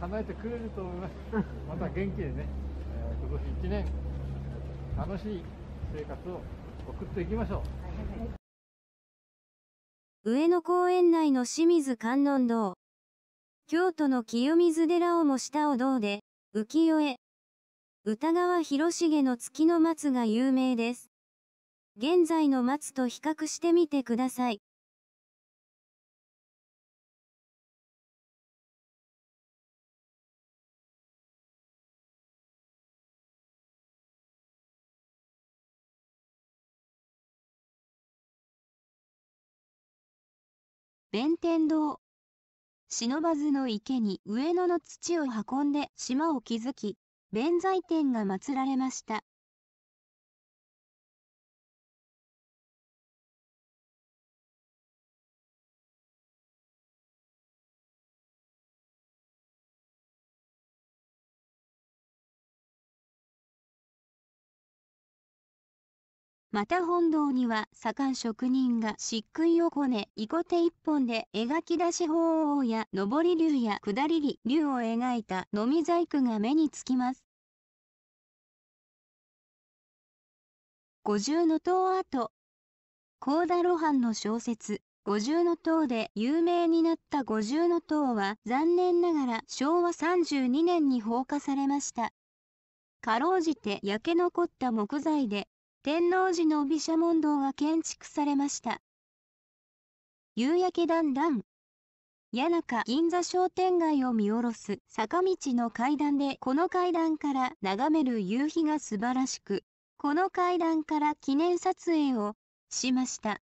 叶えてくれると思います。また元気でね、今年一年楽しい生活を送っていきましょう。上野公園内の清水観音堂。京都の清水寺をも下を堂で、浮世絵。歌川広重の月の松が有名です。現在の松と比較してみてください。弁天堂。忍ばずの池に上野の土を運んで島を築き、弁財天が祀られました。また本堂には左官職人が漆喰をこね、イコテ一本で描き出し鳳凰や上り竜や下り竜を描いた飲み細工が目につきます。五重の塔跡高田露伴の小説、五重の塔で有名になった五重の塔は残念ながら昭和32年に放火されました。かろうじて焼け残った木材で天王寺の毘沙門堂が建築されました。夕焼けだんだん。谷中銀座商店街を見下ろす坂道の階段でこの階段から眺める夕日が素晴らしく、この階段から記念撮影をしました。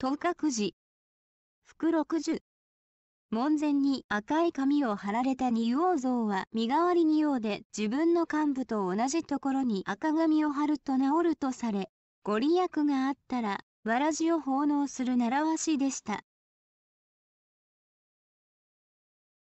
と覚寺。福六十。門前に赤い紙を貼られた仁王像は身代わりに用で自分の幹部と同じところに赤紙を貼ると治るとされ、ご利益があったら、わらじを奉納する習わしでした。